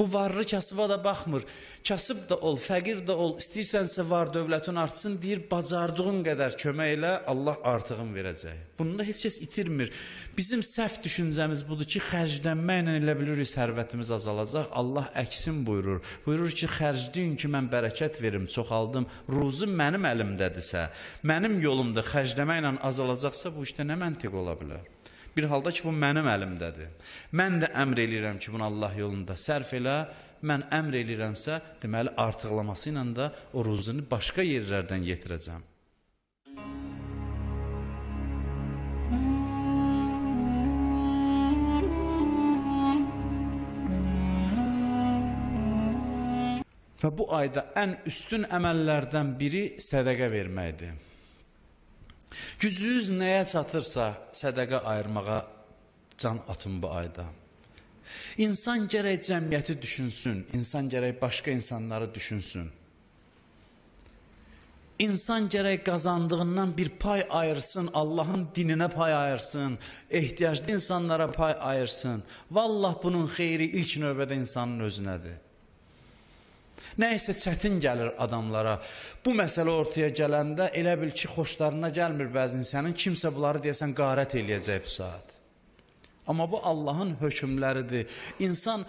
Bu varlı kasıba da baxmır. Kasıb da ol, fəqir də ol, istəyirsənsə var dövlətin artsın deyir, bacardığın qədər kömək elə, Allah artığın verəcək. Bunu da heç kəs itirmir. Bizim səhv düşüncəmiz budur ki, xərclənməklə elə bilirik sərvətimiz azalacaq. Allah əksin buyurur. Buyurur ki, xərcləyin ki, mən bərəkət verim, çoxaldım. Ruzi mənim əlimdədirsə, mənim yolumda xərcləməklə azalacaqsa, bu işdə nə məntiq ola bilər? bir halda ki, bu mənim əlimdədir. Mən də əmr eləyirəm ki, bunu Allah yolunda sərf elə, mən əmr eləyirəmsə, deməli artıqlaması ilə də o ruzunu başqa yerlərdən yetirəcəm. Və bu ayda ən üstün əməllərdən biri sədəqə verməkdir. Gücünüz nəyə çatırsa sədəqə ayırmağa can atın bu ayda. İnsan gərək cəmiyyəti düşünsün, insan gərək başqa insanları düşünsün. İnsan gərək qazandığından bir pay ayırsın, Allahın dininə pay ayırsın, ehtiyaclı insanlara pay ayırsın. Vallah bunun xeyri ilk növbədə insanın özünədir. Nə isə çətin gəlir adamlara. Bu məsələ ortaya gələndə elə bil ki, xoşlarına gəlmir bəzin sənin, kimsə bunları deyəsən qarət eləyəcək bu saat. Amma bu Allahın hökmləridir. İnsan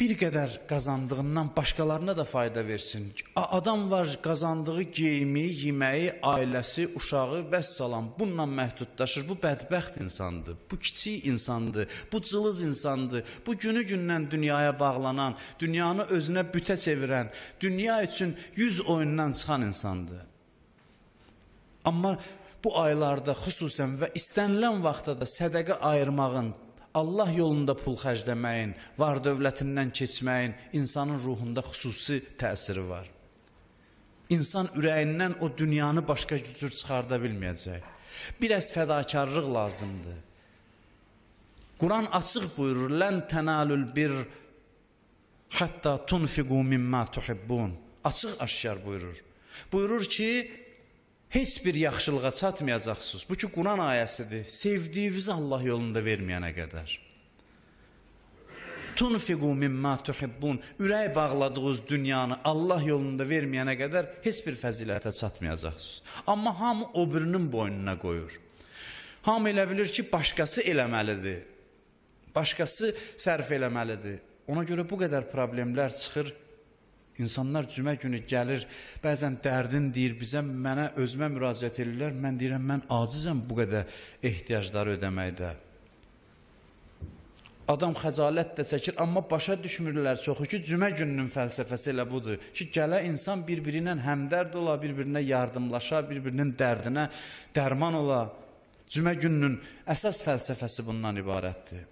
bir qədər qazandığından başqalarına da fayda versin. Adam var qazandığı geyimi, yeməyi, ailəsi, uşağı və salam bununla məhdudlaşır. Bu bədbəxt insandır, bu kiçik insandır, bu cılız insandır. Bu günü-gündən dünyaya bağlanan, dünyanı özünə bütə çevirən, dünya üçün 100 oyundan çıxan insandır. Amma bu aylarda xüsusən və istənilən vaxtda da sədəqə ayırmağın Allah yolunda pul xərcləməyin, var dövlətindən keçməyin insanın ruhunda xüsusi təsiri var. İnsan ürəyindən o dünyanı başqa cür çıxarda bilməyəcək. Bir az fədakarlıq lazımdır. Quran açıq buyurur: "Lən tənalul bir hatta tunfiqu mimma tuhibbun." Açıq aşkar buyurur. Buyurur ki, heç bir yaxşılığa çatmayacaqsınız. Bu ki Quran ayəsidir. Sevdiyinizi Allah yolunda verməyənə qədər. Tunfiqu mimma tuhibbun. Ürək bağladığınız dünyanı Allah yolunda verməyənə qədər heç bir fəzilətə çatmayacaqsınız. Amma hamı o birinin boynuna qoyur. Hamı elə bilir ki, başqası eləməlidir. Başqası sərf eləməlidir. Ona görə bu qədər problemlər çıxır İnsanlar cümə günü gəlir, bəzən dərdin deyir bizə, mənə özümə müraciət edirlər. Mən deyirəm, mən acizəm bu qədər ehtiyacları ödəməkdə. Adam xəcalət də çəkir, amma başa düşmürlər çoxu ki, cümə gününün fəlsəfəsi elə budur ki, gələ insan bir-birinə həmdərd ola, bir-birinə yardımlaşa, bir-birinin dərdinə dərman ola. Cümə gününün əsas fəlsəfəsi bundan ibarətdir.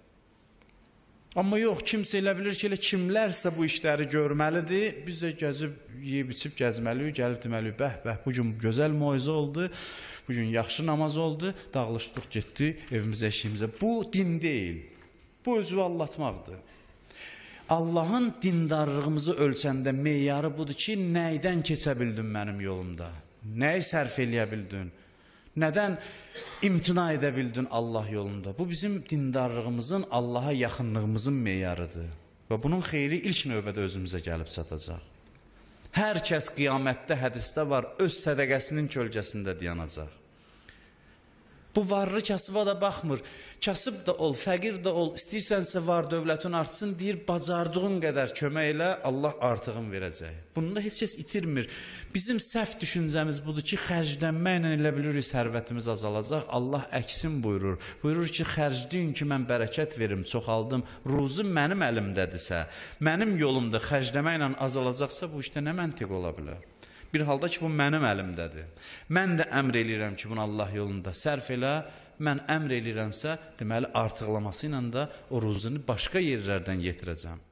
Amma yox, kimsə elə bilir ki, elə kimlərsə bu işləri görməlidir. Biz də gəzib, yeyib içib gəzməliyik, gəlib deməliyik, bəh, bəh, bu gün gözəl moizə oldu. Bu gün yaxşı namaz oldu. Dağılışdıq, getdik evimizə, işimizə. Bu din deyil. Bu özü allatmaqdır. Allahın dindarlığımızı ölçəndə meyarı budur ki, nəydən keçə bildim mənim yolumda? Nəyi sərf eləyə bildin? Nədən imtina edə bildin Allah yolunda? Bu bizim dindarlığımızın, Allaha yaxınlığımızın meyarıdır. Və bunun xeyri ilk növbədə özümüzə gəlib çatacaq. Hər kəs qiyamətdə hədisdə var, öz sədəqəsinin kölgəsində dayanacaq. Bu varlı kasıba da baxmır. Kasıb da ol, fəqir də ol, istəyirsənsə var dövlətin artsın deyir, bacardığın qədər kömək elə, Allah artığın verəcək. Bunu da heç kəs itirmir. Bizim səhv düşüncəmiz budur ki, xərclənməklə elə bilirik sərvətimiz azalacaq. Allah əksin buyurur. Buyurur ki, xərcləyin ki, mən bərəkət verim, çoxaldım. Ruzu mənim əlimdədirsə, mənim yolumda xərcləməklə azalacaqsa, bu işdə nə məntiq ola bilər? bir halda ki, bu mənim əlimdədir. Mən də əmr eləyirəm ki, bunu Allah yolunda sərf elə, mən əmr eləyirəmsə, deməli artıqlaması ilə də o ruzunu başqa yerlərdən yetirəcəm.